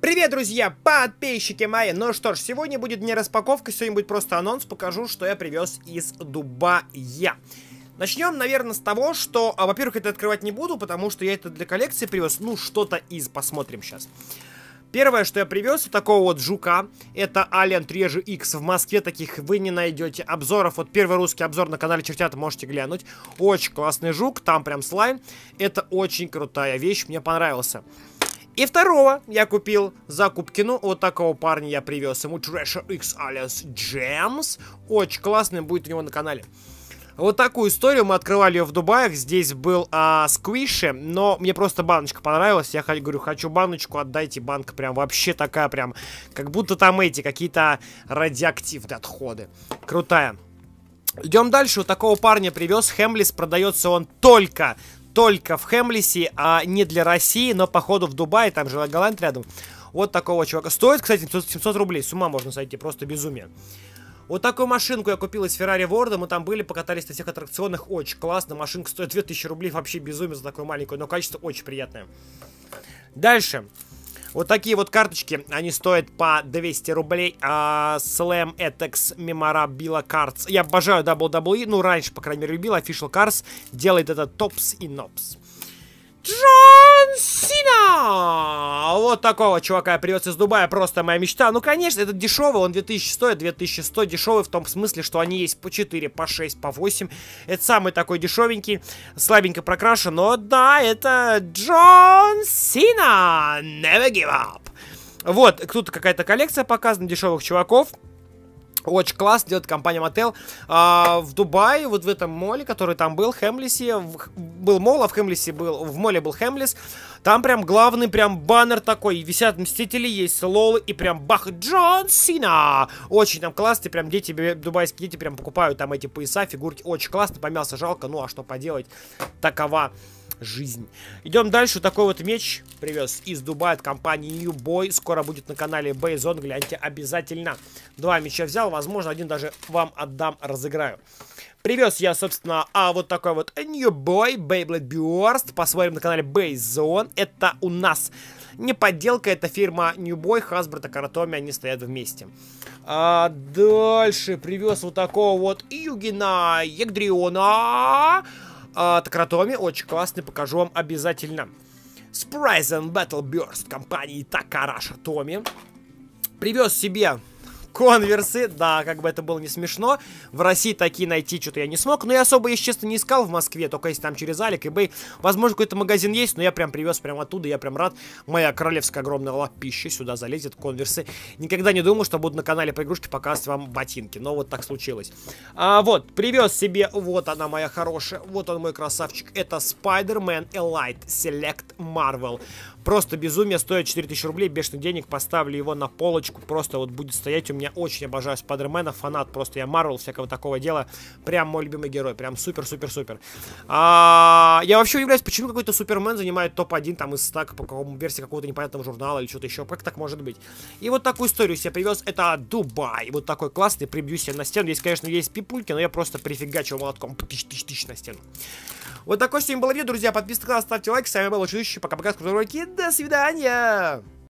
Привет, друзья, подписчики мои! Ну что ж, сегодня будет не распаковка, сегодня будет просто анонс, покажу, что я привез из Дубая. Начнем, наверное, с того, что, а, во-первых, это открывать не буду, потому что я это для коллекции привез, ну, что-то из, посмотрим сейчас. Первое, что я привез, вот такого вот жука, это Alien 3 X, в Москве таких вы не найдете обзоров, вот первый русский обзор на канале Чертят можете глянуть, очень классный жук, там прям слайм, это очень крутая вещь, мне понравился. И второго я купил за купкину. Вот такого парня я привез ему. Treasure X alias Gems. Очень классный будет у него на канале. Вот такую историю мы открывали ее в Дубаях. Здесь был а, сквиши, но мне просто баночка понравилась. Я говорю, хочу баночку, отдайте банка. Прям вообще такая прям, как будто там эти какие-то радиоактивные отходы. Крутая. Идем дальше. Вот такого парня привез Хемлис. Продается он только только в Хемлисе, а не для России, но походу в Дубае, там же Голланд рядом. Вот такого чувака. Стоит, кстати, 700 рублей, с ума можно сойти, просто безумие. Вот такую машинку я купил из Ferrari Ворда, мы там были, покатались на всех аттракционах, очень классно, машинка стоит 2000 рублей, вообще безумие за такую маленькую, но качество очень приятное. Дальше. Вот такие вот карточки, они стоят по 200 рублей. А, Slam Etex Memorabilia Cards. Я обожаю WWE, ну раньше, по крайней мере, любил. Official Cards делает это Tops и Nops. Джо! Джон Сина! Вот такого чувака я привез из Дубая, просто моя мечта. Ну, конечно, этот дешевый, он 2000 стоит, 2100 дешевый в том смысле, что они есть по 4, по 6, по 8. Это самый такой дешевенький, слабенько прокрашен, но да, это Джон Сина! Never give up! Вот, тут какая-то коллекция показана дешевых чуваков. Очень класс делает компания Мотел. А, в Дубае, вот в этом моле, который там был, Хемлисе, был мол, а в Хемлисе был, в моле был Хемлис. Там прям главный прям баннер такой, висят Мстители, есть лолы и прям бах, Джон Сина! Очень там классно, прям дети, дубайские дети прям покупают там эти пояса, фигурки, очень классно, помялся, жалко, ну а что поделать, такова жизнь. Идем дальше. Такой вот меч привез из Дубая от компании New Boy. Скоро будет на канале Bayzone. Гляньте обязательно. Два меча взял. Возможно, один даже вам отдам, разыграю. Привез я, собственно, а вот такой вот New Boy Beyblade Burst. Посмотрим на канале Bayzone. Это у нас не подделка, это фирма New Boy, Hasbro, Каратоми, они стоят вместе. А дальше привез вот такого вот Югина Егдриона э, а, Такраторами. Очень классный, покажу вам обязательно. Surprise and Battle Burst компании Такараша Томи. Привез себе конверсы, да, как бы это было не смешно. В России такие найти что-то я не смог, но я особо, если честно, не искал в Москве, только если там через Алик и Бэй. Возможно, какой-то магазин есть, но я прям привез прямо оттуда, я прям рад. Моя королевская огромная лапища сюда залезет, конверсы. Никогда не думал, что буду на канале по игрушке показывать вам ботинки, но вот так случилось. А, вот, привез себе, вот она моя хорошая, вот он мой красавчик, это Spider-Man Elite Select Marvel. Просто безумие, стоит 4000 рублей, бешеный денег, поставлю его на полочку, просто вот будет стоять у меня меня очень обожаю Спайдермена, фанат просто я Марвел, всякого такого дела. Прям мой любимый герой, прям супер-супер-супер. А, я вообще удивляюсь, почему какой-то Супермен занимает топ-1 там из стака по какому версии какого-то непонятного журнала или что-то еще. Как так может быть? И вот такую историю себе привез. Это Дубай. Вот такой классный, прибью себе на стену. Здесь, конечно, есть пипульки, но я просто прифигачил молотком. тысяч тысяч на стену. Вот такой сегодня был видео, друзья. Подписывайтесь на ставьте лайк, С вами был Чудовище. Пока-пока, скоро руки. До свидания!